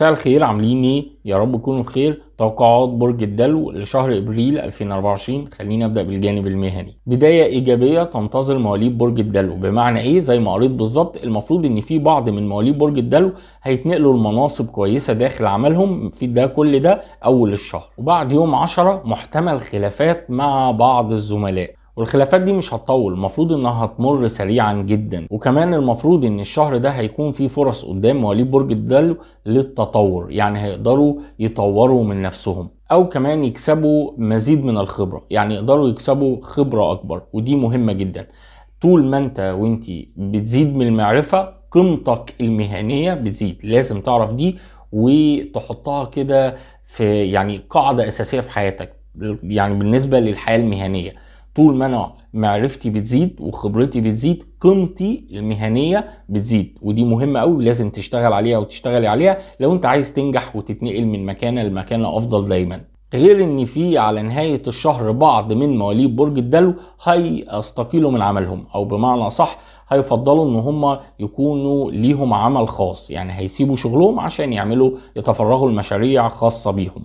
مساء الخير عاملين ايه؟ يا رب تكونوا بخير توقعات برج الدلو لشهر ابريل 2024 خلينا نبدا بالجانب المهني بدايه ايجابيه تنتظر مواليد برج الدلو بمعنى ايه زي ما قريت بالظبط المفروض ان في بعض من مواليد برج الدلو هيتنقلوا لمناصب كويسه داخل عملهم في ده كل ده اول الشهر وبعد يوم 10 محتمل خلافات مع بعض الزملاء والخلافات دي مش هتطول المفروض انها هتمر سريعا جدا وكمان المفروض ان الشهر ده هيكون فيه فرص قدام مواليد برج الدلو للتطور يعني هيقدروا يطوروا من نفسهم او كمان يكسبوا مزيد من الخبرة يعني يقدروا يكسبوا خبرة اكبر ودي مهمة جدا طول ما انت وانت بتزيد من المعرفة قيمتك المهنية بتزيد لازم تعرف دي وتحطها كده في يعني قاعدة اساسية في حياتك يعني بالنسبة للحياة المهنية طول ما انا معرفتي بتزيد وخبرتي بتزيد قيمتي المهنيه بتزيد ودي مهمه قوي لازم تشتغل عليها وتشتغلي عليها لو انت عايز تنجح وتتنقل من مكانه لمكانه افضل دايما غير ان في على نهايه الشهر بعض من مواليد برج الدلو هيستقيلوا من عملهم او بمعنى صح هيفضلوا ان هم يكونوا ليهم عمل خاص يعني هيسيبوا شغلهم عشان يعملوا يتفرغوا لمشاريع خاصه بيهم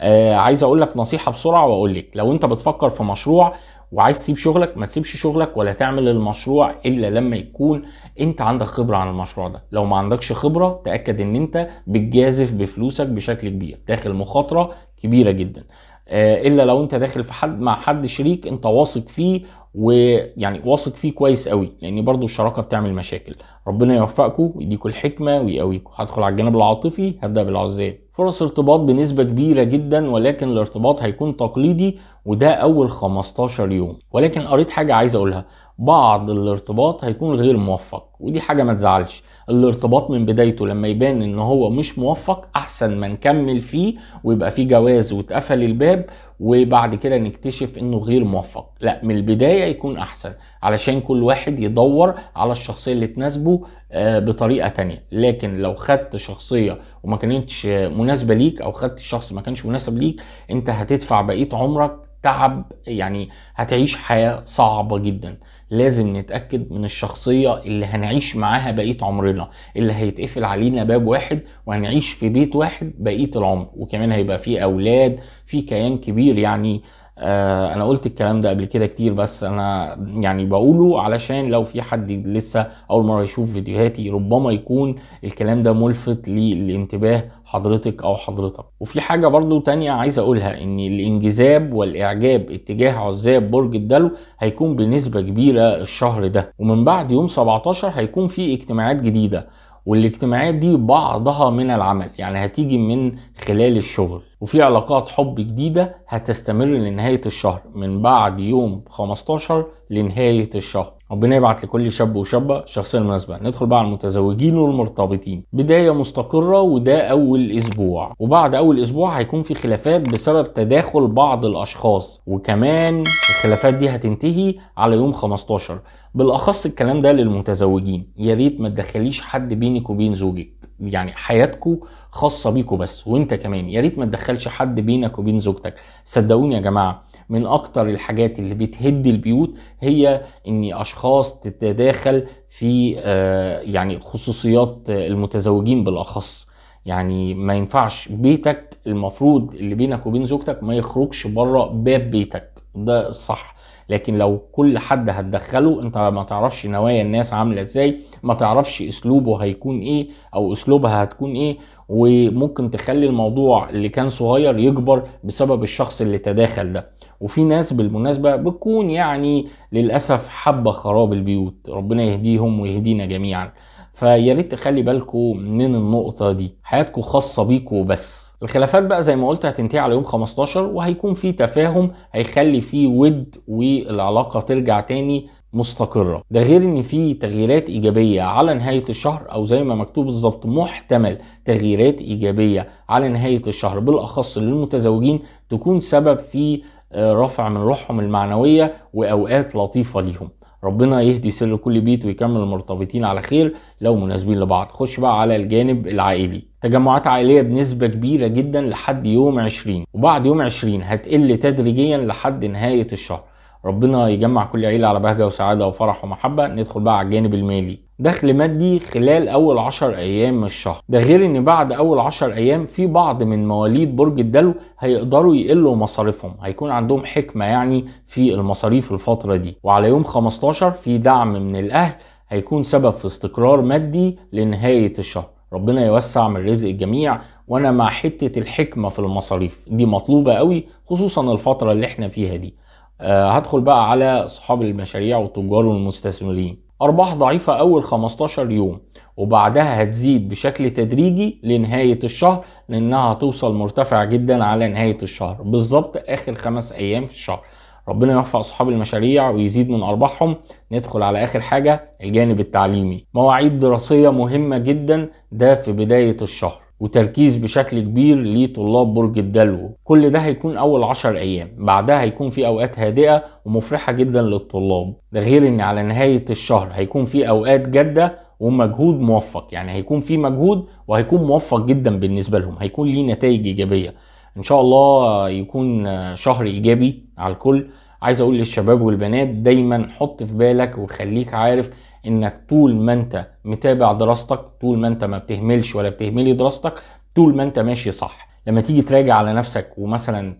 آه عايز اقول لك نصيحه بسرعه واقول لك لو انت بتفكر في مشروع وعايز تسيب شغلك ما تسيبش شغلك ولا تعمل المشروع الا لما يكون انت عندك خبره عن المشروع ده لو ما عندكش خبره تاكد ان انت بتجازف بفلوسك بشكل كبير داخل مخاطره كبيره جدا آه، الا لو انت داخل في حد مع حد شريك انت واثق فيه ويعني واثق فيه كويس قوي لان برضو الشراكه بتعمل مشاكل ربنا يوفقكم ويديكم الحكمه ويقويكم هدخل على الجانب العاطفي هبدا بالعزاب فرص ارتباط بنسبة كبيرة جدا ولكن الارتباط هيكون تقليدي وده أول 15 يوم ولكن قريت حاجة عايز أقولها بعض الارتباط هيكون غير موفق ودي حاجة ما تزعلش الارتباط من بدايته لما يبان ان هو مش موفق احسن ما نكمل فيه ويبقى فيه جواز وتقفل الباب وبعد كده نكتشف انه غير موفق لا من البداية يكون احسن علشان كل واحد يدور على الشخصية اللي تناسبه آه، بطريقة تانية لكن لو خدت شخصية وما كانتش مناسبه ليك او خدت شخص ما كانش مناسب ليك انت هتدفع بقيه عمرك تعب يعني هتعيش حياه صعبه جدا لازم نتاكد من الشخصيه اللي هنعيش معاها بقيه عمرنا اللي هيتقفل علينا باب واحد وهنعيش في بيت واحد بقيه العمر وكمان هيبقى فيه اولاد في كيان كبير يعني آه، انا قلت الكلام ده قبل كده كتير بس انا يعني بقوله علشان لو في حد لسه اول مره يشوف فيديوهاتي ربما يكون الكلام ده ملفت للانتباه حضرتك او حضرتك وفي حاجه برضو تانية عايز اقولها ان الانجذاب والاعجاب اتجاه عزاب برج الدلو هيكون بنسبه كبيره الشهر ده ومن بعد يوم 17 هيكون في اجتماعات جديده والاجتماعات دي بعضها من العمل يعني هتيجي من خلال الشغل وفي علاقات حب جديدة هتستمر لنهاية الشهر من بعد يوم 15 لنهاية الشهر ربنا يبعت لكل شاب وشابة الشخصية المناسبة ندخل بقى على المتزوجين والمرتبطين بداية مستقرة وده أول أسبوع وبعد أول أسبوع هيكون في خلافات بسبب تداخل بعض الأشخاص وكمان الخلافات دي هتنتهي على يوم 15 بالأخص الكلام ده للمتزوجين يا ريت ما تدخليش حد بينك وبين زوجك يعني حياتكو خاصة بيكو بس وانت كمان يا ريت ما تدخل تدخلش حد بينك وبين زوجتك صدقوني يا جماعه من اكتر الحاجات اللي بتهد البيوت هي ان اشخاص تتداخل في آه، يعني خصوصيات المتزوجين بالاخص يعني ما ينفعش بيتك المفروض اللي بينك وبين زوجتك ما يخرجش بره باب بيتك ده الصح لكن لو كل حد هتدخله انت ما تعرفش نوايا الناس عامله ازاي ما تعرفش اسلوبه هيكون ايه او اسلوبها هتكون ايه وممكن تخلي الموضوع اللي كان صغير يكبر بسبب الشخص اللي تداخل ده وفي ناس بالمناسبه بتكون يعني للاسف حبه خراب البيوت ربنا يهديهم ويهدينا جميعا فيا ريت تخلي بالكم من النقطه دي حياتكم خاصه بيكم بس الخلافات بقى زي ما قلت هتنتهي على يوم 15 وهيكون في تفاهم هيخلي في ود والعلاقه ترجع تاني مستقره ده غير ان في تغييرات ايجابيه على نهايه الشهر او زي ما مكتوب بالظبط محتمل تغييرات ايجابيه على نهايه الشهر بالاخص للمتزوجين تكون سبب في آه، رفع من روحهم المعنويه واوقات لطيفه ليهم ربنا يهدي سر كل بيت ويكمل مرتبطين على خير لو مناسبين لبعض خش بقى على الجانب العائلي تجمعات عائلية بنسبة كبيرة جدا لحد يوم 20 وبعد يوم 20 هتقل تدريجيا لحد نهاية الشهر ربنا يجمع كل عيلة على بهجة وسعادة وفرح ومحبة ندخل بقى على الجانب المالي دخل مادي خلال اول 10 ايام من الشهر ده غير ان بعد اول 10 ايام في بعض من مواليد برج الدلو هيقدروا يقلوا مصاريفهم هيكون عندهم حكمه يعني في المصاريف الفتره دي وعلى يوم 15 في دعم من الاهل هيكون سبب في استقرار مادي لنهايه الشهر ربنا يوسع من رزق الجميع وانا مع حته الحكمه في المصاريف دي مطلوبه قوي خصوصا الفتره اللي احنا فيها دي أه هدخل بقى على اصحاب المشاريع والتجار والمستثمرين أرباح ضعيفة أول 15 يوم وبعدها هتزيد بشكل تدريجي لنهاية الشهر لأنها هتوصل مرتفع جدا على نهاية الشهر بالظبط آخر خمس أيام في الشهر ربنا يوفق أصحاب المشاريع ويزيد من أرباحهم ندخل على آخر حاجة الجانب التعليمي مواعيد دراسية مهمة جدا ده في بداية الشهر وتركيز بشكل كبير لطلاب برج الدلو كل ده هيكون اول عشر ايام بعدها هيكون في اوقات هادئه ومفرحه جدا للطلاب ده غير ان على نهايه الشهر هيكون في اوقات جاده ومجهود موفق يعني هيكون في مجهود وهيكون موفق جدا بالنسبه لهم هيكون ليه نتائج ايجابيه ان شاء الله يكون شهر ايجابي على الكل عايز اقول للشباب والبنات دايما حط في بالك وخليك عارف انك طول ما انت متابع دراستك طول ما انت ما بتهملش ولا بتهملي دراستك طول ما انت ماشي صح لما تيجي تراجع على نفسك ومثلا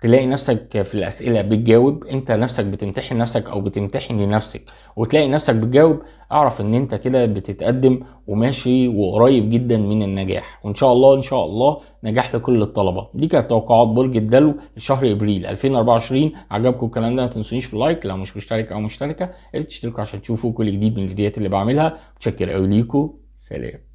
تلاقي نفسك في الاسئله بتجاوب انت نفسك بتمتحن نفسك او بتمتحن لنفسك وتلاقي نفسك بتجاوب اعرف ان انت كده بتتقدم وماشي وقريب جدا من النجاح وان شاء الله ان شاء الله نجاح لكل الطلبه دي كانت توقعات برج الدلو لشهر ابريل 2024 عجبكم الكلام ده ما تنسونيش في اللايك لو مش مشترك او مشتركه تشتركوا عشان تشوفوا كل جديد من الفيديوهات اللي بعملها متشكر أوي ليكم سلام